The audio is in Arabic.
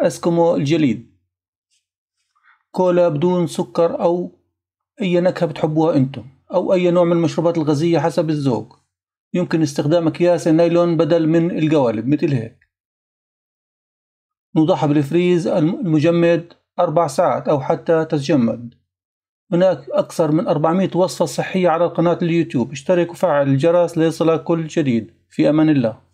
أسكمو الجليد كولا بدون سكر أو أي نكهة بتحبوها أنتم أو أي نوع من المشروبات الغازية حسب الذوق يمكن استخدام أكياس النايلون بدل من القوالب مثل هيك نوضعها بالفريز المجمد أربع ساعات أو حتى تتجمد هناك أكثر من 400 وصفة صحية على قناة اليوتيوب اشترك وفعل الجرس ليصلك كل جديد في أمان الله